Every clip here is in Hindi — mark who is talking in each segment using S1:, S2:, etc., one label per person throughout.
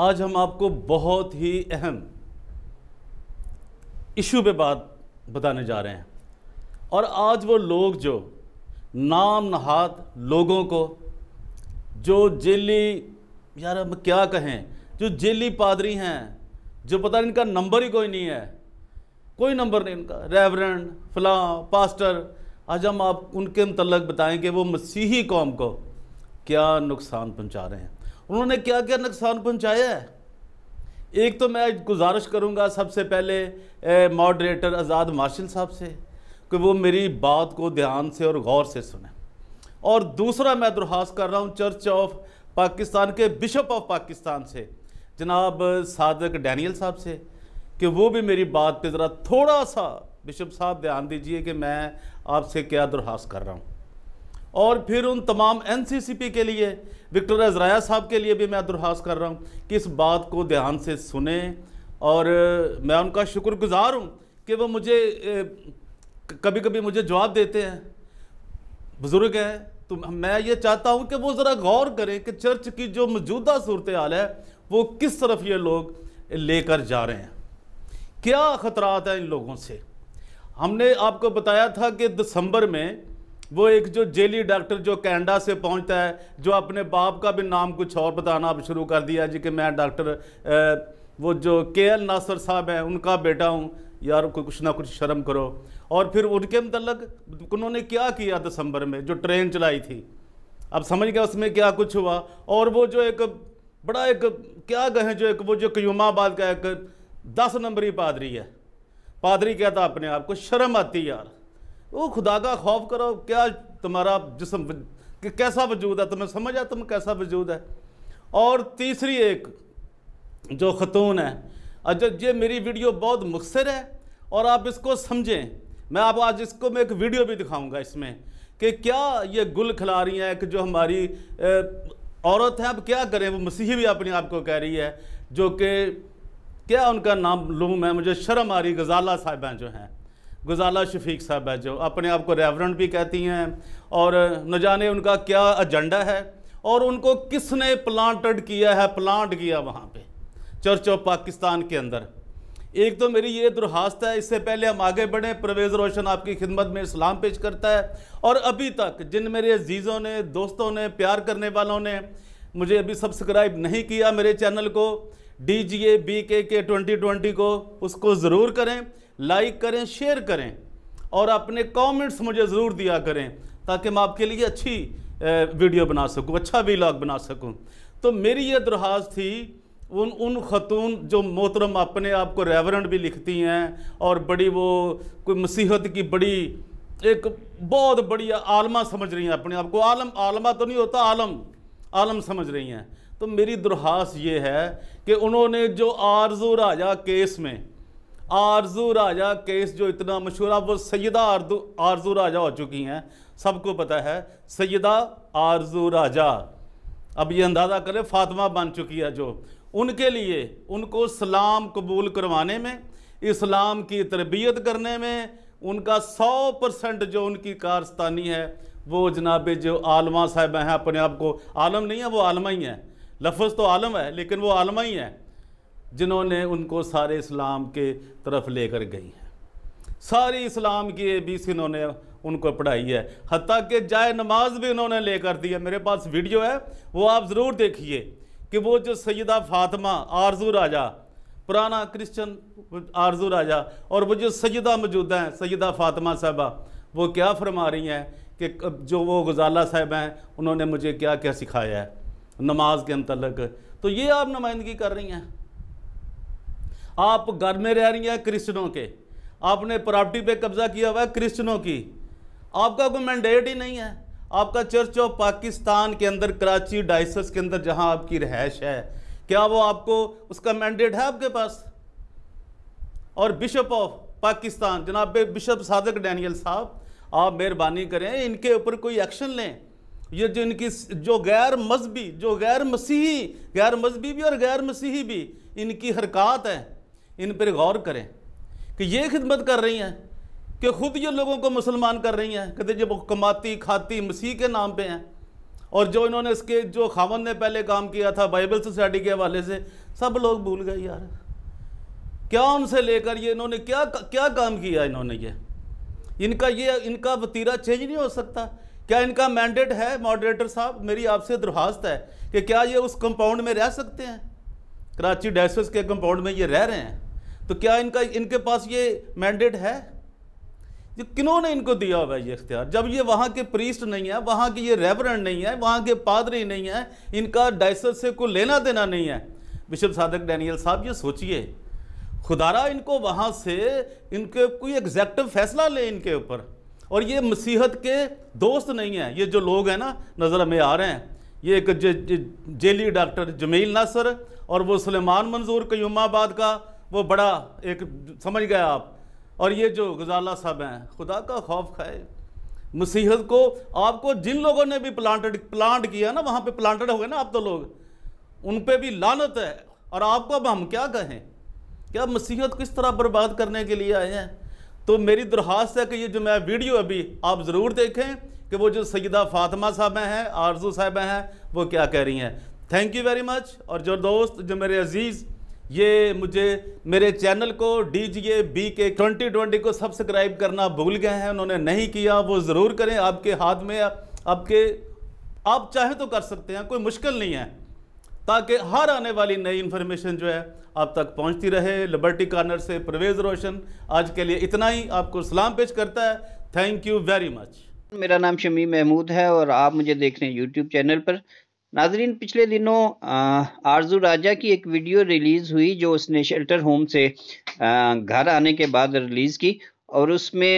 S1: आज हम आपको बहुत ही अहम इशू पे बात बताने जा रहे हैं और आज वो लोग जो नाम नहात लोगों को जो जेली यार हम क्या कहें जो जेली पादरी हैं जो पता नहीं इनका नंबर ही कोई नहीं है कोई नंबर नहीं इनका रेवरेंड फला पास्टर आज हम आप उनके मतलब बताएं कि वो मसीही कौम को क्या नुकसान पहुंचा रहे हैं उन्होंने क्या क्या नुकसान पहुंचाया है एक तो मैं गुजारिश करूंगा सबसे पहले मॉडरेटर आज़ाद मार्शल साहब से कि वो मेरी बात को ध्यान से और गौर से सुने और दूसरा मैं दरख्वास्त कर रहा हूँ चर्च ऑफ पाकिस्तान के बिशप ऑफ पाकिस्तान से जनाब सादक डैनियल साहब से कि वो भी मेरी बात पे ज़रा थोड़ा सा बिशप साहब ध्यान दीजिए कि मैं आपसे क्या दरख्वास्त कर रहा हूँ और फिर उन तमाम एन के लिए विक्टर अजराया साहब के लिए भी मैं दुरहास कर रहा हूँ कि इस बात को ध्यान से सुने और मैं उनका शुक्रगुजार हूँ कि वो मुझे कभी कभी मुझे जवाब देते हैं बुज़ुर्ग हैं तो मैं ये चाहता हूँ कि वो ज़रा गौर करें कि चर्च की जो मौजूदा सूरत हाल है वो किस तरफ ये लोग लेकर जा रहे हैं क्या ख़तरात हैं इन लोगों से हमने आपको बताया था कि दिसंबर में वो एक जो जेली डॉक्टर जो कैनेडा से पहुंचता है जो अपने बाप का भी नाम कुछ और बताना अब शुरू कर दिया जी कि मैं डॉक्टर वो जो के एल नासर साहब हैं उनका बेटा हूँ यार कोई कुछ ना कुछ शर्म करो और फिर उनके मतलब उन्होंने क्या किया दिसंबर में जो ट्रेन चलाई थी अब समझ गया उसमें क्या कुछ हुआ और वो जो एक बड़ा एक क्या कहें जो एक वो जो क्यूमाबाद का एक दस नंबरी पादरी है पादरी कहता अपने आप को शर्म आती यार वो खुदा का खौफ करो क्या तुम्हारा जिसम कैसा वजूद है तुम्हें समझ आ तुम कैसा वजूद है और तीसरी एक जो ख़तून है अच्छा ये मेरी वीडियो बहुत मुखसर है और आप इसको समझें मैं आप आज इसको मैं एक वीडियो भी दिखाऊंगा इसमें कि क्या ये गुल खिला रही हैं कि जो हमारी ए, औरत है अब क्या करें वो मसीही भी अपने आप को कह रही है जो कि क्या उनका नाम लूम है मुझे शर्म आ रही गजाला साहिबा जो हैं गुजाला शफीक साहब है जो अपने आप को रेवरेंट भी कहती हैं और न जाने उनका क्या एजेंडा है और उनको किसने प्लांटेड किया है प्लांट किया वहाँ पे चर्च ऑफ पाकिस्तान के अंदर एक तो मेरी ये दुर्हास्त है इससे पहले हम आगे बढ़े परवेज़ रोशन आपकी खिदमत में इस्लाम पेश करता है और अभी तक जिन मेरे अजीज़ों ने दोस्तों ने प्यार करने वालों ने मुझे अभी सब्सक्राइब नहीं किया मेरे चैनल को डी जी ए बी के के ट्वेंटी ट्वेंटी को उसको ज़रूर करें लाइक करें शेयर करें और अपने कमेंट्स मुझे ज़रूर दिया करें ताकि मैं आपके लिए अच्छी वीडियो बना सकूं अच्छा वीलॉग बना सकूं तो मेरी ये दरख्वास्त थी उन उन खतून जो मोहतरम अपने आप को रेवरेंट भी लिखती हैं और बड़ी वो कोई मसीहत की बड़ी एक बहुत बड़ी आलमा समझ रही हैं अपने आप को आलम आलमा तो नहीं होता आलम आलम समझ रही हैं तो मेरी दुर्हास ये है कि उन्होंने जो आरजू राजा केस में आरजू राजा केस जो इतना मशहूर है वो सैदा आरजू आरजू राजा हो चुकी हैं सबको पता है सैदा आरजू राजा अब ये अंदाज़ा करें फातिमा बन चुकी है जो उनके लिए उनको सलाम कबूल करवाने में इस्लाम की तरबियत करने में उनका सौ परसेंट जो उनकी कारस्तानी है वो जनाब जो आलमा साहब हैं अपने आप को आलम नहीं है वो आलमा ही हैं लफज तो आलम है लेकिन वो आलमा ही हैं जिन्होंने उनको सारे इस्लाम के तरफ लेकर गई हैं सारी इस्लाम की ए बी सी इन्होंने उनको पढ़ाई है हती कि जाए नमाज भी इन्होंने लेकर दी है मेरे पास वीडियो है वो आप ज़रूर देखिए कि वो जो सैदा फातमा आरजू राजा पुराना क्रिश्चन आरजू राजा और वो जो सैदा मौजूदा हैं सैदा फातमा साहबा वो क्या फरमा रही हैं कि जो वो गजाला साहब हैं उन्होंने मुझे क्या क्या सिखाया है नमाज के मतलब तो ये आप नुमाइंदगी कर रही हैं आप घर में रह रही हैं क्रिश्चनों के आपने प्रॉपर्टी पे कब्जा किया हुआ है क्रिश्चनों की आपका कोई मैंडेट ही नहीं है आपका चर्च ऑफ पाकिस्तान के अंदर कराची डाइसस के अंदर जहां आपकी रहायश है क्या वो आपको उसका मैंडेट है आपके पास और बिशप ऑफ पाकिस्तान जनाब बिशप सादक डैनियल साहब आप मेहरबानी करें इनके ऊपर कोई एक्शन लें ये जो इनकी जो गैर मजहबी जो गैर मसीही गैर मजहबी भी और गैर मसीही भी इनकी हरकत है इन पर गौर करें कि ये खिदमत कर रही हैं कि खुद ये लोगों को मुसलमान कर रही हैं कहते जब कमाती खाती मसीह के नाम पे हैं और जो इन्होंने इसके जो खावन ने पहले काम किया था बाइबल सोसाइटी के हवाले से सब लोग भूल गए यार क्या उनसे लेकर ये इन्होंने क्या क्या काम किया इन्होंने ये इनका ये इनका वतीरा चेंज नहीं हो सकता क्या इनका मैंडेट है मॉडरेटर साहब मेरी आपसे दरख्वास्त है कि क्या ये उस कंपाउंड में रह सकते हैं कराची डैसेस के कंपाउंड में ये रह रहे हैं तो क्या इनका इनके पास ये मैंडेट है ये किन्होंने इनको दिया हुआ है ये इख्तियार जब ये वहाँ के प्रीस्ट नहीं है वहाँ के ये रेवरेंट नहीं है वहाँ के पादरी नहीं है इनका डायसेस से कोई लेना देना नहीं है बिशप सादक डैनियल साहब ये सोचिए खुदारा इनको वहाँ से इनके कोई एग्जैक्टिव फैसला ले इनके ऊपर और ये मसीहत के दोस्त नहीं हैं ये जो लोग हैं ना नज़र हमें आ रहे हैं ये एक जे, जे, जेली डॉक्टर जमील नासर और वो सलेमान मंजूर क्यूमाबाद का वो बड़ा एक समझ गए आप और ये जो गजाला साहब हैं खुदा का खौफ खाए मसीहत को आपको जिन लोगों ने भी प्लांटेड प्लांट किया ना वहाँ पे प्लांटेड हो गए ना आप तो लोग उन पर भी लानत है और आपको अब हम क्या कहें क्या मसीहत किस तरह बर्बाद करने के लिए आए हैं तो मेरी दरख्वास्त है कि ये जो मैं वीडियो अभी आप ज़रूर देखें कि वो जो सईदा फातिमा साहब हैं आरजू साहबा हैं वो क्या कह रही हैं थैंक यू वेरी मच और जो दोस्त जो मेरे अजीज़ ये मुझे मेरे चैनल को डी जी ए बी के ट्वेंटी ट्वेंटी को सब्सक्राइब करना भूल गए हैं उन्होंने नहीं किया वो ज़रूर करें आपके हाथ में आपके आप चाहें तो कर सकते हैं कोई मुश्किल नहीं है ताकि हर आने वाली नई इन्फॉर्मेशन जो है आप तक पहुंचती रहे लिबर्टी कॉर्नर से परवेज़ रोशन आज के लिए इतना ही आपको सलाम पेश करता है थैंक यू वेरी मच मेरा नाम शमी महमूद है और आप मुझे देख रहे हैं यूट्यूब चैनल पर नाजरीन पिछले दिनों आरजू राजा की एक वीडियो रिलीज़ हुई जो उसने शेल्टर होम से घर आने के बाद रिलीज़ की और उसमें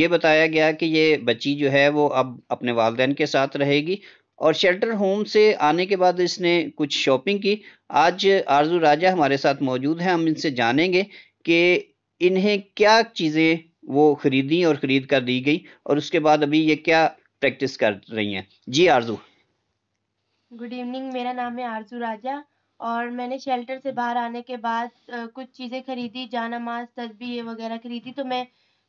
S1: ये बताया गया कि ये बच्ची जो है वो अब अपने वालदेन के साथ रहेगी और शेल्टर होम से आने के बाद इसने कुछ शॉपिंग की आज आरजू राजा हमारे साथ मौजूद हैं हम इनसे जानेंगे कि इन्हें क्या चीज़ें वो खरीदी और ख़रीद कर दी गई और उसके बाद अभी ये क्या प्रैक्टिस कर रही हैं जी आरजू गुड इवनिंग मेरा नाम है आरजू राजा और मैंने शेल्टर से बाहर आने के बाद कुछ चीज़ें खरीदी जाना माज तस्बी वगैरह खरीदी तो मैं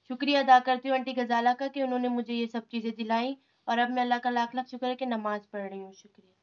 S1: शुक्रिया अदा करती हूँ आंटी गजाला का कि उन्होंने मुझे ये सब चीज़ें दिलाई और अब मैं अल्लाह का लाख लाख शुक्र है कि नमाज़ पढ़ रही हूँ शुक्रिया